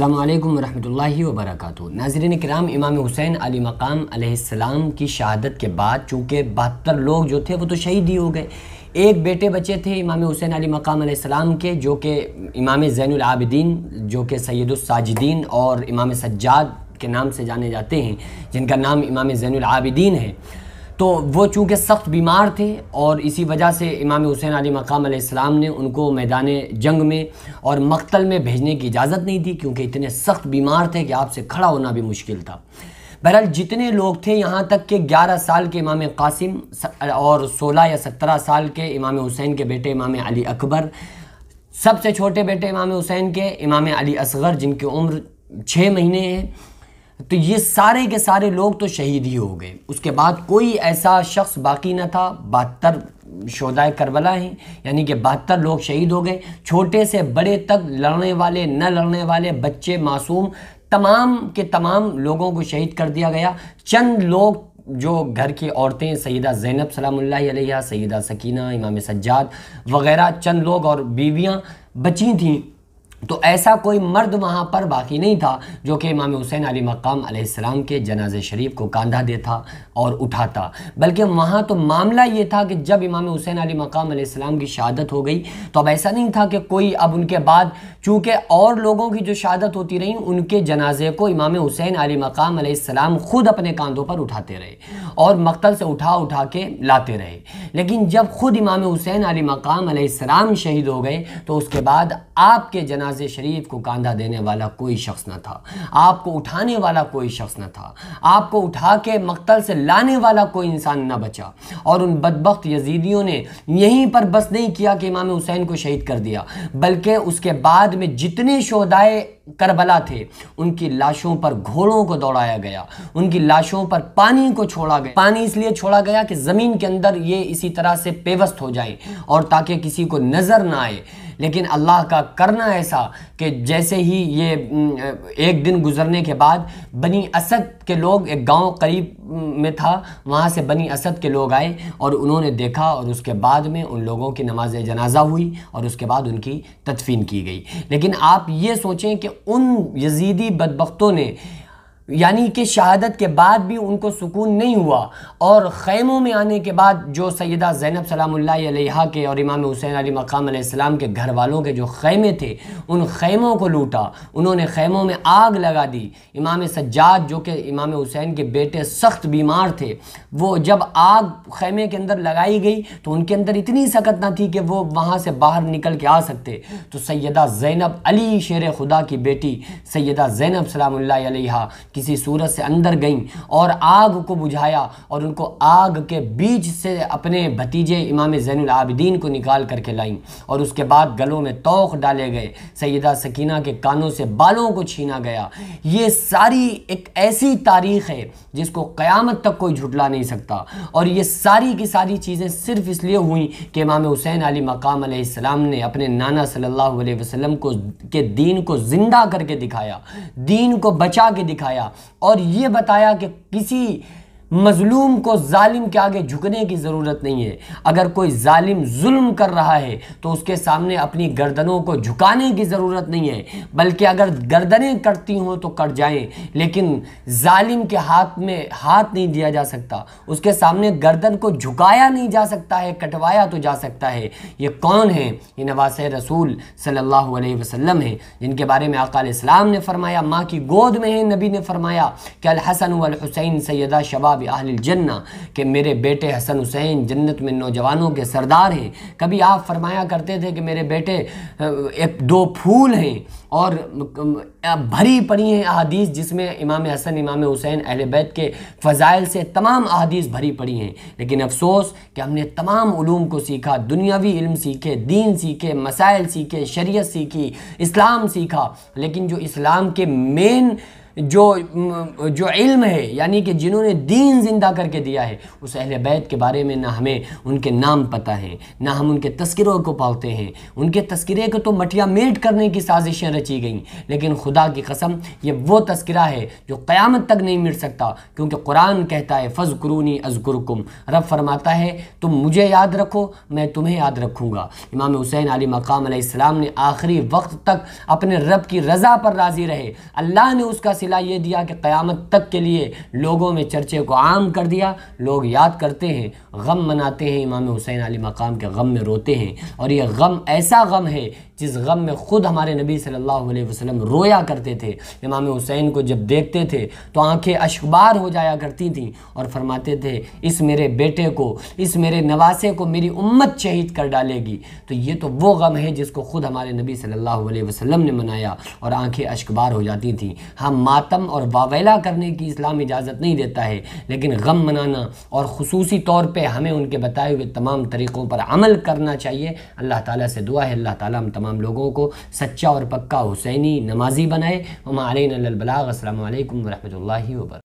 अल्लाम वरहमल वबरक नाजरन कराम इमाम हुसैन अली मकाम की शहादत के बाद चूँकि बहत्तर लोग जो थे वो तो शहीद ही हो गए एक बेटे बचे थे इमाम हुसैन अली मकाम के जो कि इमाम ज़ैनआबदीन जो कि सैदुलसाजिदीन और इमाम सज्जाद के नाम से जाने जाते हैं जिनका नाम इमाम ज़ैनआबदीन है तो वो चूँकि सख्त बीमार थे और इसी वजह से इमाम हुसैन अली मकाम इस्लाम ने उनको मैदान जंग में और मकतल में भेजने की इजाज़त नहीं दी क्योंकि इतने सख्त बीमार थे कि आपसे खड़ा होना भी मुश्किल था बहरहाल जितने लोग थे यहाँ तक कि 11 साल के इमाम कासिम और 16 या 17 साल के इमाम हुसैन के बेटे इमाम अली अकबर सबसे छोटे बेटे इमाम हुसैन के इमाम अली असगर जिनकी उम्र छः महीने हैं तो ये सारे के सारे लोग तो शहीद ही हो गए उसके बाद कोई ऐसा शख्स बाकी ना था बहत्तर शोदाय करबला हैं यानी कि बहत्तर लोग शहीद हो गए छोटे से बड़े तक लड़ने वाले न लड़ने वाले बच्चे मासूम तमाम के तमाम लोगों को शहीद कर दिया गया चंद लोग जो घर की औरतें सैदा ज़ैनब सलाम्ला सैदा सकीना इमाम सज्जाद वगैरह चंद लोग और बीवियाँ बची थीं तो ऐसा कोई मर्द वहाँ पर बाकी नहीं था जो कि इमाम हुसैन अली मकाम अलैहिस्सलाम के जनाजे शरीफ को कांधा देता और उठाता बल्कि वहाँ तो मामला ये था कि जब इमाम हुसैन अली मकाम अलैहिस्सलाम की शहादत हो गई तो अब ऐसा नहीं था कि कोई अब उनके बाद चूँकि और लोगों की जो शहादत होती रही उनके जनाजे को इमाम हुसैन अली मकाम अलैहिस्सलाम ख़ुद अपने कांधों पर उठाते रहे और मकतल से उठा उठा के लाते रहे लेकिन जब ख़ुद इमाम हुसैन अली मकाम अलैहिस्सलाम शहीद हो गए तो उसके बाद आपके जनाजे शरीफ को कांधा देने वाला कोई शख्स न था आपको उठाने वाला कोई शख्स न था आपको उठा के मकतल से लाने वाला कोई इंसान न बचा और उन बदबक यजीदियों ने यहीं पर बस नहीं किया कि इमाम हुसैन को शहीद कर दिया बल्कि उसके बाद में जितने शोदाए करबला थे उनकी लाशों पर घोड़ों को दौड़ाया गया उनकी लाशों पर पानी को छोड़ा गया पानी इसलिए छोड़ा गया कि ज़मीन के अंदर ये इसी तरह से पेवस्त हो जाए और ताकि किसी को नज़र ना आए लेकिन अल्लाह का करना ऐसा कि जैसे ही ये एक दिन गुजरने के बाद बनी असद के लोग एक गांव करीब में था वहाँ से बनी असद के लोग आए और उन्होंने देखा और उसके बाद में उन लोगों की नमाज जनाजा हुई और उसके बाद उनकी तदफीन की गई लेकिन आप ये सोचें कि उन यजीदी बदबकतों ने यानी कि शहादत के बाद भी उनको सुकून नहीं हुआ और खैमों में आने के बाद जो सैदा ज़ैनब सलाम्ल के और इमाम हुसैन अली मकाम के घर वालों के जो खैमे थे उन खैमों को लूटा उन्होंने खैमों में आग लगा दी इमाम सज्जाद जो कि इमाम हुसैन के बेटे सख्त बीमार थे वो जब आग खैमे के अंदर लगाई गई तो उनके अंदर इतनी सकत ना थी कि वो वहाँ से बाहर निकल के आ सकते तो सैदा ज़ैनब अली शेर खुदा की बेटी सैदा ज़ैनब सलाम्हा की किसी सूरत से अंदर गईं और आग को बुझाया और उनको आग के बीच से अपने भतीजे इमाम ज़ैनआबिदीन को निकाल करके लाईं और उसके बाद गलों में तोख डाले गए सैदा सकीना के कानों से बालों को छीना गया ये सारी एक ऐसी तारीख है जिसको क्यामत तक कोई झुटला नहीं सकता और ये सारी की सारी चीज़ें सिर्फ इसलिए हुई कि इमाम हुसैन अली मकाम ने अपने नाना सल्ला वसलम को के दीन को ज़िंदा करके दिखाया दीन को बचा के दिखाया बताया और ये बताया कि किसी मज़लूम को जालिम के आगे झुकने की ज़रूरत नहीं है अगर कोई जालिम जुल्म कर रहा है तो उसके सामने अपनी गर्दनों को झुकाने की ज़रूरत नहीं है बल्कि अगर गर्दनें कटती हों तो कट जाएं लेकिन जालिम के हाथ में हाथ नहीं दिया जा सकता उसके सामने गर्दन को झुकाया नहीं जा सकता है कटवाया तो जा सकता है ये कौन है ये नवास रसूल सल्ला वसलम है जिनके बारे में अकाल इस्लाम ने फरमाया माँ की गोद में है नबी ने फरमाया कि अलहसन हुसैन सैदा शबाब अब जन्ना के मेरे बेटे हसन हुसैन जन्नत में नौजवानों के सरदार हैं कभी आप फरमाया करते थे कि मेरे बेटे एक दो फूल हैं और भरी पड़ी हैं अदीस जिसमें इमाम हसन इमाम हुसैन अहल बैत के फ़ज़ाइल से तमाम अदीस भरी पड़ी हैं लेकिन अफसोस कि हमने तमाम ूम को सीखा दुनियावी इल्म सीखे दीन सीखे मसाइल सीखे शरीयत सीखी इस्लाम सीखा लेकिन जो इस्लाम के मेन जो जो इल्म है यानी कि जिन्होंने दीन ज़िंदा करके दिया है उस अहल बैत के बारे में ना हमें उनके नाम पता है ना हम उनके तस्करों को पालते हैं उनके तस्करे को तो मटिया मेट करने की साजिशें रची गई लेकिन खुदा की कसम ये वो तस्करा है जो क़्यामत तक नहीं मिट सकता क्योंकि कुरान कहता है फ़ज़ कुरूनी अजकुरकुम रब फरमाता है तुम मुझे याद रखो मैं तुम्हें याद रखूँगा इमाम हुसैन अली मकाम ने आखिरी वक्त तक अपने रब की रज़ा पर राज़ी रहे अल्लाह ने उसका सिलसिला ये दिया कि क़यामत तक के लिए लोगों में चर्चे को आम कर दिया लोग याद करते हैं गम मनाते हैं इमाम हुसैन अली मकाम के गम में रोते हैं और ये गम ऐसा गम है जिस गम में ख़ुद हमारे नबी सल्लल्लाहु अलैहि वसल्लम रोया करते थे इमाम हुसैन को जब देखते थे तो आंखें अशबार हो जाया करती थीं और फरमाते थे इस मेरे बेटे को इस मेरे नवासे को मेरी उम्मत शहीद कर डालेगी तो ये तो वो गम है जिसको ख़ुद हमारे नबी सल्लल्लाहु अलैहि वसल्लम ने मनाया और आँखें अशबार हो जाती थी हम मातम और वावेला करने की इस्लाम इजाज़त नहीं देता है लेकिन गम मनाना और खसूसी तौर पर हमें उनके बताए हुए तमाम तरीक़ों पर अमल करना चाहिए अल्लाह ताली से दुआ है अल्लाह ताली हम तमाम तमाम लोगों को सच्चा और पक्का हुसैनी नमाजी बनाए हमारे नल्लबलाग असल वर्क